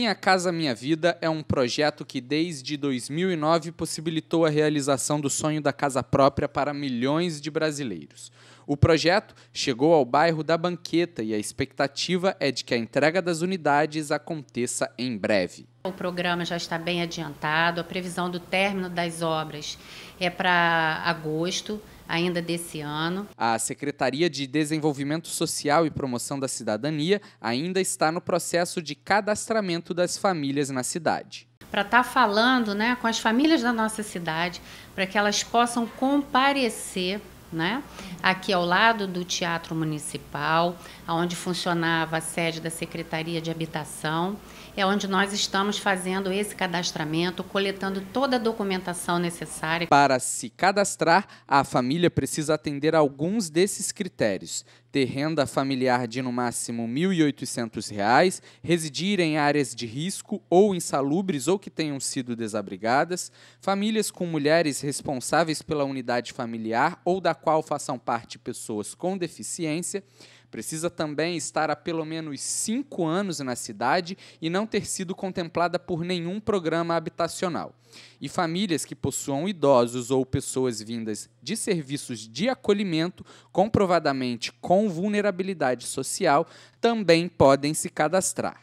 Minha Casa Minha Vida é um projeto que desde 2009 possibilitou a realização do sonho da casa própria para milhões de brasileiros. O projeto chegou ao bairro da Banqueta e a expectativa é de que a entrega das unidades aconteça em breve. O programa já está bem adiantado, a previsão do término das obras é para agosto ainda desse ano. A Secretaria de Desenvolvimento Social e Promoção da Cidadania ainda está no processo de cadastramento das famílias na cidade para estar tá falando né, com as famílias da nossa cidade, para que elas possam comparecer né? Aqui ao lado do Teatro Municipal, onde funcionava a sede da Secretaria de Habitação, é onde nós estamos fazendo esse cadastramento, coletando toda a documentação necessária. Para se cadastrar, a família precisa atender a alguns desses critérios: ter renda familiar de no máximo R$ 1.800, residir em áreas de risco ou insalubres ou que tenham sido desabrigadas, famílias com mulheres responsáveis pela unidade familiar ou da qual façam parte pessoas com deficiência, precisa também estar há pelo menos cinco anos na cidade e não ter sido contemplada por nenhum programa habitacional. E famílias que possuam idosos ou pessoas vindas de serviços de acolhimento, comprovadamente com vulnerabilidade social, também podem se cadastrar.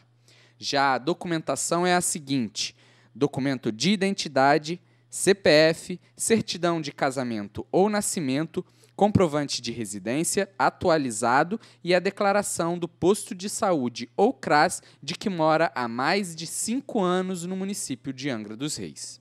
Já a documentação é a seguinte: documento de identidade, CPF, certidão de casamento ou nascimento, comprovante de residência atualizado e a declaração do posto de saúde ou CRAS de que mora há mais de cinco anos no município de Angra dos Reis.